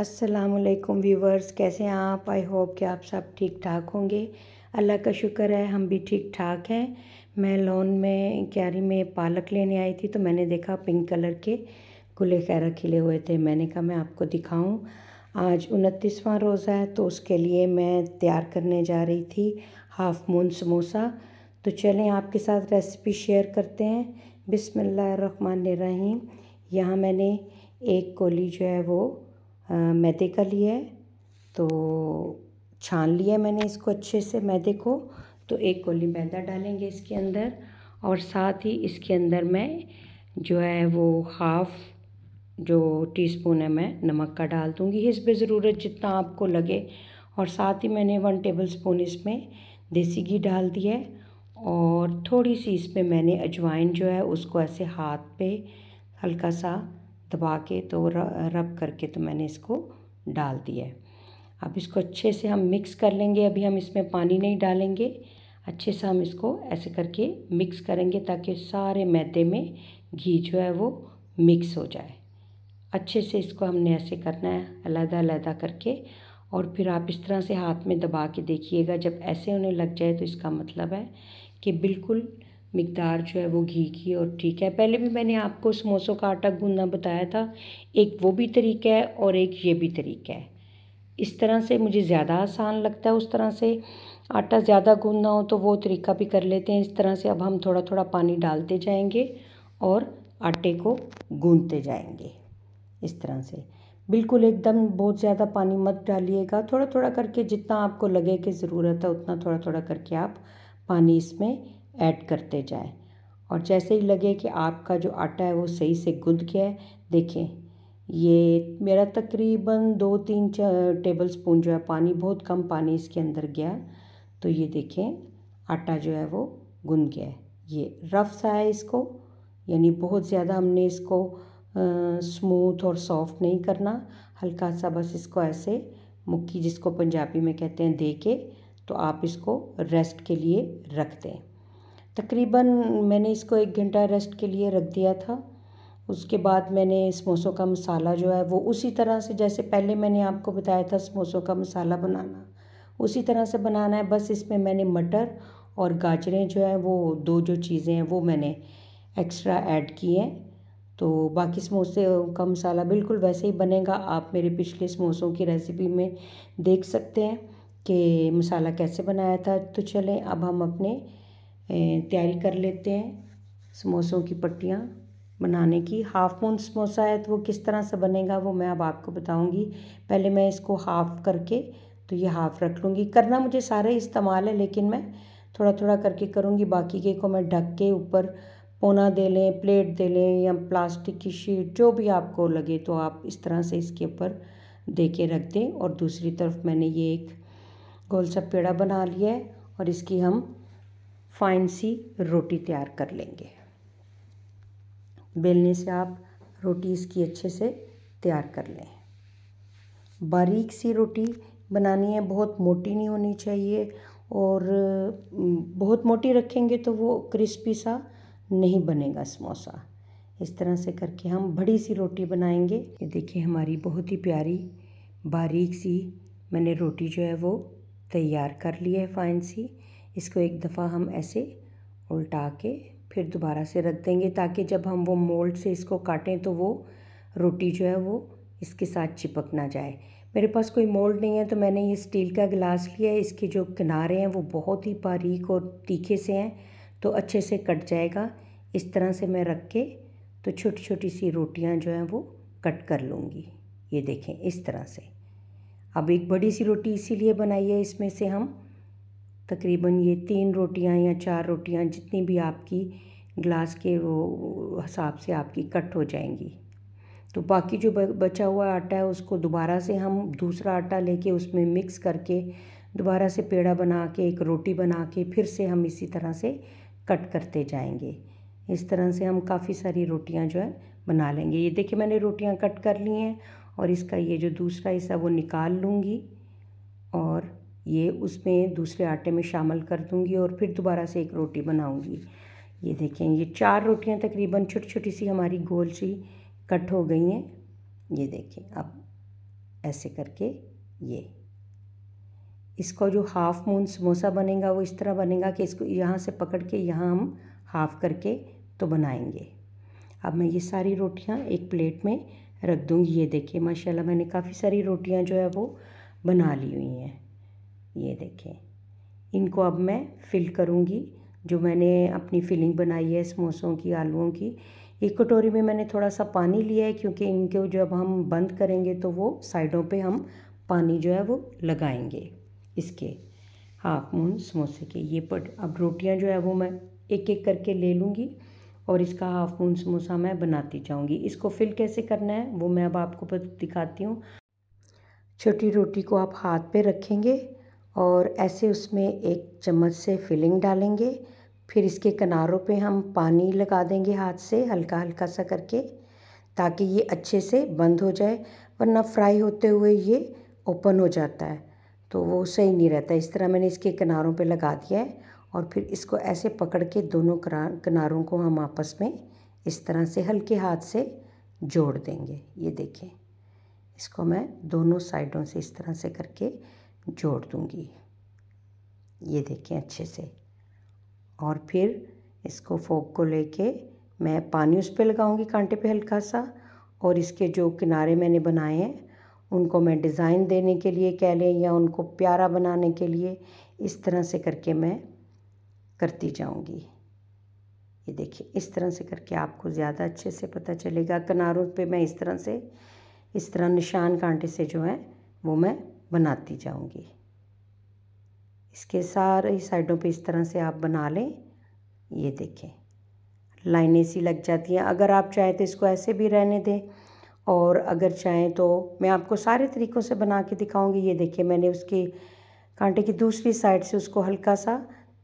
असलकुम व्यूवर्स कैसे हैं आप आई होप कि आप सब ठीक ठाक होंगे अल्लाह का शुक्र है हम भी ठीक ठाक हैं मैं लोन में क्यारी में पालक लेने आई थी तो मैंने देखा पिंक कलर के गुले खैरा खिले हुए थे मैंने कहा मैं आपको दिखाऊं आज उनतीसवां रोज़ा है तो उसके लिए मैं तैयार करने जा रही थी हाफ़ मून समोसा तो चलें आपके साथ रेसिपी शेयर करते हैं बिसमीम यहाँ मैंने एक कोली जो है वो मैदे का लिया है तो छान लिया मैंने इसको अच्छे से मैदे को तो एक कोली मैदा डालेंगे इसके अंदर और साथ ही इसके अंदर मैं जो है वो हाफ़ जो टीस्पून है मैं नमक का डाल दूँगी इस पर ज़रूरत जितना आपको लगे और साथ ही मैंने वन टेबल स्पून इसमें देसी घी डाल दिया है और थोड़ी सी इसमें मैंने अजवाइन जो है उसको ऐसे हाथ पे हल्का सा दबा के तो रब करके तो मैंने इसको डाल दिया है अब इसको अच्छे से हम मिक्स कर लेंगे अभी हम इसमें पानी नहीं डालेंगे अच्छे से हम इसको ऐसे करके मिक्स करेंगे ताकि सारे मैदे में घी जो है वो मिक्स हो जाए अच्छे से इसको हमने ऐसे करना है अलहदा अलहदा करके और फिर आप इस तरह से हाथ में दबा के देखिएगा जब ऐसे होने लग जाए तो इसका मतलब है कि बिल्कुल मकदार जो है वो घी की और ठीक है पहले भी मैंने आपको समोसों का आटा गूंदना बताया था एक वो भी तरीका है और एक ये भी तरीका है इस तरह से मुझे ज़्यादा आसान लगता है उस तरह से आटा ज़्यादा गूंदना हो तो वो तरीका भी कर लेते हैं इस तरह से अब हम थोड़ा थोड़ा पानी डालते जाएंगे और आटे को गूंदते जाएंगे इस तरह से बिल्कुल एकदम बहुत ज़्यादा पानी मत डालिएगा थोड़ा थोड़ा करके जितना आपको लगे कि ज़रूरत है उतना थोड़ा थोड़ा करके आप पानी इसमें ऐड करते जाएं और जैसे ही लगे कि आपका जो आटा है वो सही से गुंद गया है देखें ये मेरा तकरीबन दो तीन टेबल स्पून जो है पानी बहुत कम पानी इसके अंदर गया तो ये देखें आटा जो है वो गुन गया है ये रफ सा है इसको यानी बहुत ज़्यादा हमने इसको स्मूथ और सॉफ्ट नहीं करना हल्का सा बस इसको ऐसे मुक्की जिसको पंजाबी में कहते हैं दे के तो आप इसको रेस्ट के लिए रख दें तकरीबन मैंने इसको एक घंटा रेस्ट के लिए रख दिया था उसके बाद मैंने समोसों का मसाला जो है वो उसी तरह से जैसे पहले मैंने आपको बताया था समोसों का मसाला बनाना उसी तरह से बनाना है बस इसमें मैंने मटर और गाजरें जो हैं वो दो जो चीज़ें हैं वो मैंने एक्स्ट्रा ऐड की हैं तो बाकी समोसे का मसाला बिल्कुल वैसे ही बनेगा आप मेरे पिछले समोसों की रेसिपी में देख सकते हैं कि मसाला कैसे बनाया था तो चलें अब हम अपने तैयारी कर लेते हैं समोसों की पट्टियाँ बनाने की हाफ़ मून समोसा है तो वो किस तरह से बनेगा वो मैं अब आपको बताऊंगी पहले मैं इसको हाफ़ करके तो ये हाफ़ रख लूँगी करना मुझे सारे इस्तेमाल है लेकिन मैं थोड़ा थोड़ा करके करूँगी बाकी के को मैं ढक के ऊपर पोना दे लें प्लेट दे लें या प्लास्टिक की शीट जो भी आपको लगे तो आप इस तरह से इसके ऊपर दे के रख दें और दूसरी तरफ मैंने ये एक गोल सा पेड़ा बना लिया है और इसकी हम फाइन सी रोटी तैयार कर लेंगे बेलने से आप रोटी इसकी अच्छे से तैयार कर लें बारीक सी रोटी बनानी है बहुत मोटी नहीं होनी चाहिए और बहुत मोटी रखेंगे तो वो क्रिस्पी सा नहीं बनेगा समोसा इस तरह से करके हम बड़ी सी रोटी बनाएंगे ये देखिए हमारी बहुत ही प्यारी बारीक सी मैंने रोटी जो है वो तैयार कर ली है फाइन सी इसको एक दफ़ा हम ऐसे उल्टा के फिर दोबारा से रख देंगे ताकि जब हम वो मोल्ड से इसको काटें तो वो रोटी जो है वो इसके साथ चिपक ना जाए मेरे पास कोई मोल्ड नहीं है तो मैंने ये स्टील का गिलास लिया है इसके जो किनारे हैं वो बहुत ही बारीक और तीखे से हैं तो अच्छे से कट जाएगा इस तरह से मैं रख के तो छोटी छोटी सी रोटियां जो हैं वो कट कर लूँगी ये देखें इस तरह से अब एक बड़ी सी रोटी इसीलिए बनाई है इसमें से हम तकरीबन ये तीन रोटियां या चार रोटियां जितनी भी आपकी ग्लास के वो हिसाब से आपकी कट हो जाएंगी तो बाकी जो बचा हुआ आटा है उसको दोबारा से हम दूसरा आटा लेके उसमें मिक्स करके दोबारा से पेड़ा बना के एक रोटी बना के फिर से हम इसी तरह से कट करते जाएंगे इस तरह से हम काफ़ी सारी रोटियां जो है बना लेंगे ये देखिए मैंने रोटियां कट कर ली हैं और इसका ये जो दूसरा हिस्सा वो निकाल लूँगी और ये उसमें दूसरे आटे में शामिल कर दूंगी और फिर दोबारा से एक रोटी बनाऊंगी ये देखें ये चार रोटियां तकरीबन छोटी छोटी सी हमारी गोल सी कट हो गई हैं ये देखें अब ऐसे करके ये इसका जो हाफ़ मून समोसा बनेगा वो इस तरह बनेगा कि इसको यहाँ से पकड़ के यहाँ हम हाफ़ करके तो बनाएंगे अब मैं ये सारी रोटियाँ एक प्लेट में रख दूँगी ये देखिए माशाल्लाह मैंने काफ़ी सारी रोटियाँ जो है वो बना ली हुई हैं ये देखें इनको अब मैं फिल करूँगी जो मैंने अपनी फिलिंग बनाई है समोसों की आलुओं की एक कटोरी में मैंने थोड़ा सा पानी लिया है क्योंकि इनको जब हम बंद करेंगे तो वो साइडों पे हम पानी जो है वो लगाएंगे इसके हाफ मून समोसे के ये पट अब रोटियां जो है वो मैं एक एक करके ले लूँगी और इसका हाफ मून समोसा मैं बनाती जाऊँगी इसको फिल कैसे करना है वो मैं अब आपको दिखाती हूँ छोटी रोटी को आप हाथ पे रखेंगे और ऐसे उसमें एक चम्मच से फिलिंग डालेंगे फिर इसके किनारों पे हम पानी लगा देंगे हाथ से हल्का हल्का सा करके ताकि ये अच्छे से बंद हो जाए वरना फ्राई होते हुए ये ओपन हो जाता है तो वो सही नहीं रहता इस तरह मैंने इसके किनारों पे लगा दिया है और फिर इसको ऐसे पकड़ के दोनों किनारों को हम आपस में इस तरह से हल्के हाथ से जोड़ देंगे ये देखें इसको मैं दोनों साइडों से इस तरह से करके जोड़ दूँगी ये देखें अच्छे से और फिर इसको फोक को लेके मैं पानी उस पर लगाऊँगी कांटे पे हल्का सा और इसके जो किनारे मैंने बनाए हैं उनको मैं डिज़ाइन देने के लिए कह लें या उनको प्यारा बनाने के लिए इस तरह से करके मैं करती जाऊँगी ये देखिए इस तरह से करके आपको ज़्यादा अच्छे से पता चलेगा किनारों पे मैं इस तरह से इस तरह निशान कांटे से जो है वो मैं बनाती जाऊंगी इसके सारे साइडों पे इस तरह से आप बना लें ये देखें लाइनें सी लग जाती हैं अगर आप चाहें तो इसको ऐसे भी रहने दें और अगर चाहें तो मैं आपको सारे तरीक़ों से बना के दिखाऊंगी ये देखिए मैंने उसके कांटे की दूसरी साइड से उसको हल्का सा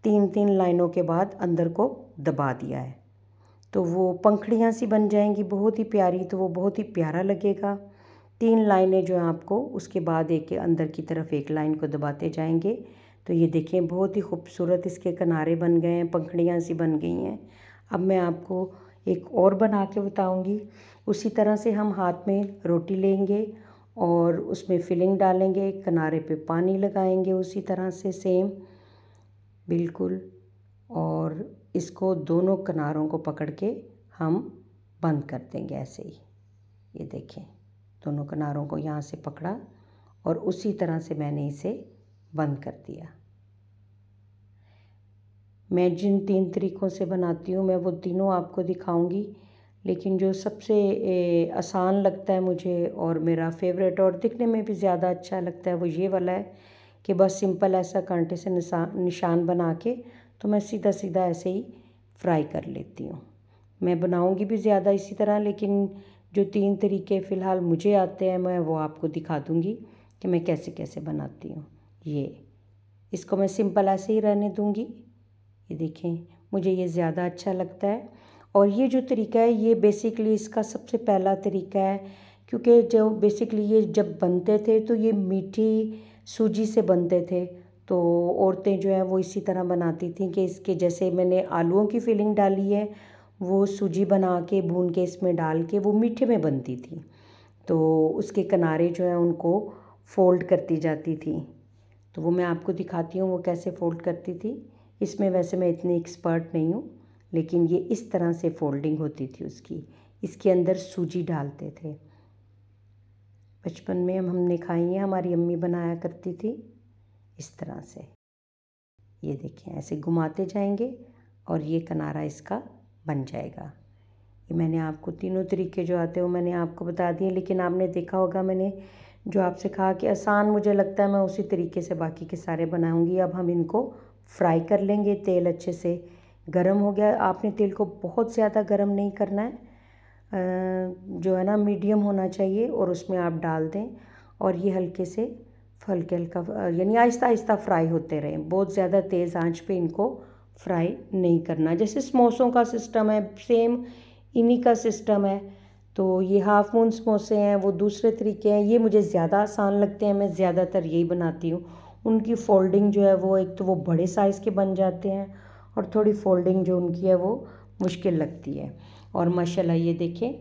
तीन तीन लाइनों के बाद अंदर को दबा दिया है तो वो पंखड़ियाँ सी बन जाएंगी बहुत ही प्यारी तो वो बहुत ही प्यारा लगेगा तीन लाइनें जो हैं आपको उसके बाद एक अंदर की तरफ एक लाइन को दबाते जाएंगे तो ये देखें बहुत ही खूबसूरत इसके किनारे बन गए हैं पंखड़ियाँ सी बन गई हैं अब मैं आपको एक और बना के बताऊँगी उसी तरह से हम हाथ में रोटी लेंगे और उसमें फिलिंग डालेंगे किनारे पे पानी लगाएंगे उसी तरह से सेम बिल्कुल और इसको दोनों किनारों को पकड़ के हम बंद कर देंगे ऐसे ही ये देखें दोनों किनारों को यहाँ से पकड़ा और उसी तरह से मैंने इसे बंद कर दिया मैं जिन तीन तरीक़ों से बनाती हूँ मैं वो तीनों आपको दिखाऊंगी लेकिन जो सबसे आसान लगता है मुझे और मेरा फेवरेट और दिखने में भी ज़्यादा अच्छा लगता है वो ये वाला है कि बस सिंपल ऐसा कांटे से निशान बना के तो मैं सीधा सीधा ऐसे ही फ्राई कर लेती हूँ मैं बनाऊँगी भी ज़्यादा इसी तरह लेकिन जो तीन तरीके फ़िलहाल मुझे आते हैं मैं वो आपको दिखा दूँगी कि मैं कैसे कैसे बनाती हूँ ये इसको मैं सिंपल ऐसे ही रहने दूँगी ये देखें मुझे ये ज़्यादा अच्छा लगता है और ये जो तरीका है ये बेसिकली इसका सबसे पहला तरीका है क्योंकि जो बेसिकली ये जब बनते थे तो ये मीठी सूजी से बनते थे तो औरतें जो हैं वो इसी तरह बनाती थीं कि इसके जैसे मैंने आलूओं की फिलिंग डाली है वो सूजी बना के भून के इसमें डाल के वो मीठे में बनती थी तो उसके किनारे जो है उनको फ़ोल्ड करती जाती थी तो वो मैं आपको दिखाती हूँ वो कैसे फ़ोल्ड करती थी इसमें वैसे मैं इतनी एक्सपर्ट नहीं हूँ लेकिन ये इस तरह से फोल्डिंग होती थी उसकी इसके अंदर सूजी डालते थे बचपन में हम हमने खाई हैं हमारी अम्मी बनाया करती थी इस तरह से ये देखें ऐसे घुमाते जाएंगे और ये किनारा इसका बन जाएगा ये मैंने आपको तीनों तरीके जो आते हैं वो मैंने आपको बता दिए लेकिन आपने देखा होगा मैंने जो आपसे कहा कि आसान मुझे लगता है मैं उसी तरीके से बाकी के सारे बनाऊंगी अब हम इनको फ्राई कर लेंगे तेल अच्छे से गरम हो गया आपने तेल को बहुत ज़्यादा गरम नहीं करना है जो है ना मीडियम होना चाहिए और उसमें आप डाल दें और ये हल्के से हल्के हल्का यानी आहिस्ता आहिस्ता फ्राई होते रहें बहुत ज़्यादा तेज़ आंच पे इनको फ्राई नहीं करना जैसे समोसों का सिस्टम है सेम इन्हीं का सिस्टम है तो ये हाफ मून समोसे हैं वो दूसरे तरीके हैं ये मुझे ज़्यादा आसान लगते हैं मैं ज़्यादातर यही बनाती हूँ उनकी फोल्डिंग जो है वो एक तो वो बड़े साइज़ के बन जाते हैं और थोड़ी फोल्डिंग जो उनकी है वो मुश्किल लगती है और माशाल्लाह ये देखें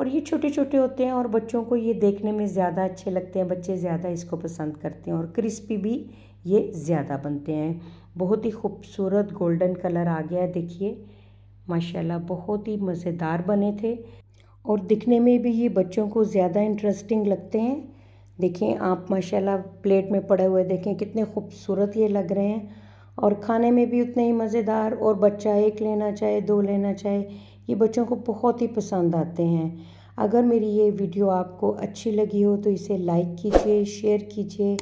और ये छोटे छोटे होते हैं और बच्चों को ये देखने में ज़्यादा अच्छे लगते हैं बच्चे ज़्यादा इसको पसंद करते हैं और क्रिस्पी भी ये ज़्यादा बनते हैं बहुत ही खूबसूरत गोल्डन कलर आ गया है देखिए माशाल्लाह बहुत ही मज़ेदार बने थे और दिखने में भी ये बच्चों को ज़्यादा इंटरेस्टिंग लगते हैं देखें आप माशाल्लाह प्लेट में पड़े हुए देखें कितने खूबसूरत ये लग रहे हैं और खाने में भी उतने ही मज़ेदार और बच्चा एक लेना चाहे दो लेना चाहे ये बच्चों को बहुत ही पसंद आते हैं अगर मेरी ये वीडियो आपको अच्छी लगी हो तो इसे लाइक कीजिए शेयर कीजिए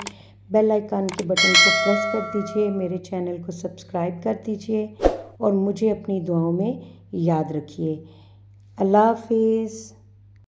बेल आइकन के बटन को प्रेस कर दीजिए मेरे चैनल को सब्सक्राइब कर दीजिए और मुझे अपनी दुआओं में याद रखिए अल्लाह हाफिज़